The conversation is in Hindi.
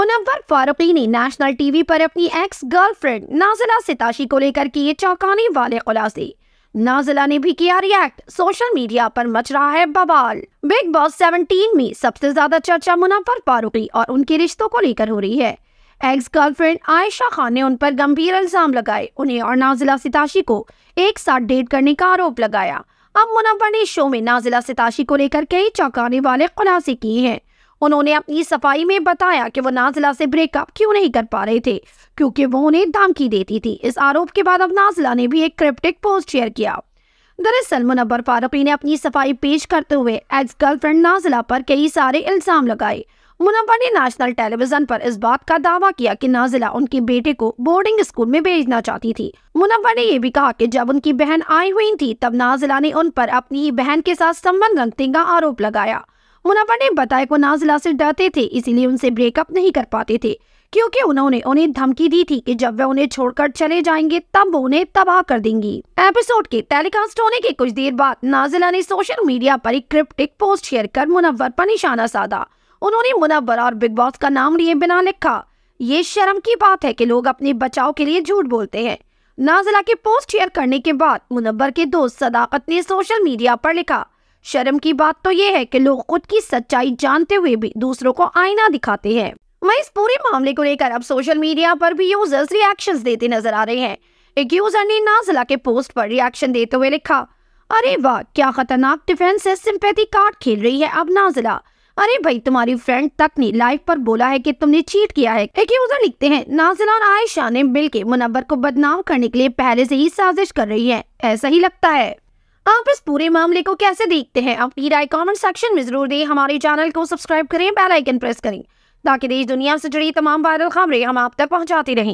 मुनवर फारूकी ने नेशनल टीवी पर अपनी एक्स गर्लफ्रेंड नाजिला सिताशी को लेकर किए चौंकाने वाले खुलासे नाजिला ने भी किया रिएक्ट सोशल मीडिया पर मच रहा है बवाल बिग बॉस 17 में सबसे ज्यादा चर्चा मुनवर फारूकी और उनके रिश्तों को लेकर हो रही है एक्स गर्लफ्रेंड आयशा खान ने उन पर गंभीर इल्जाम लगाए उन्हें और नाजिला सिताशी को एक साथ डेट करने का आरोप लगाया अब मुनवर ने शो में नाजिला सिताशी को लेकर कई चौंकाने वाले खुलासे किए हैं उन्होंने अपनी सफाई में बताया कि वो नाजिला से ब्रेकअप क्यों नहीं कर पा रहे थे क्योंकि वो उन्हें धमकी देती थी इस आरोप के बाद अब नाजिला ने भी एक क्रिप्टिक पोस्ट शेयर किया दरअसल मुनबर फारूकी ने अपनी सफाई पेश करते हुए एक्स गर्लफ्रेंड नाजिला पर कई सारे इल्ज़ाम लगाए मुनबर ने नेशनल टेलीविजन पर इस बात का दावा किया कि नाजिला उनके बेटे को बोर्डिंग स्कूल में भेजना चाहती थी मुनबर ने यह भी कहा कि जब उनकी बहन आई हुई थी तब नाजिला ने उन पर अपनी बहन के साथ संबंध रखने का आरोप लगाया मुना ने बताए को नाजिला से डरते थे इसीलिए उनसे ब्रेकअप नहीं कर पाते थे क्योंकि उन्होंने उन्हें धमकी दी थी कि जब वे उन्हें छोड़कर चले जाएंगे तब वो उन्हें तबाह कर देंगी एपिसोड के टेलीकास्ट होने के कुछ देर बाद नाजिला ने सोशल मीडिया पर एक क्रिप्टिक पोस्ट शेयर कर मुनवर पर निशाना साधा उन्होंने मुनवर और बिग बॉस का नाम लिए बिना लिखा ये शर्म की बात है की लोग अपने बचाव के लिए झूठ बोलते हैं नाजिला के पोस्ट शेयर करने के बाद मुनवर के दोस्त सदाकत ने सोशल मीडिया पर लिखा शर्म की बात तो ये है कि लोग खुद की सच्चाई जानते हुए भी दूसरों को आईना दिखाते हैं वहीं इस पूरे मामले को लेकर अब सोशल मीडिया पर भी यूजर्स रिएक्शन देते नजर आ रहे हैं एक यूजर ने नाजला के पोस्ट पर रिएक्शन देते हुए लिखा अरे वाह क्या खतरनाक डिफेंस है सिंपैथी कार्ड खेल रही है अब नाजला अरे भाई तुम्हारी फ्रेंड तक ने लाइव पर बोला है कि तुमने चीट किया है एक यूजर लिखते हैं नाजिला और आयशा ने मिलके मुनवर को बदनाम करने के लिए पहले से ही साजिश कर रही है ऐसा ही लगता है आप इस पूरे मामले को कैसे देखते हैं अपनी राय कमेंट सेक्शन में जरूर दें हमारे चैनल को सब्सक्राइब करें बेल आइकन प्रेस करें ताकि देश दुनिया से जुड़ी तमाम वायरल खबरें हम आप तक पहुंचाती रहें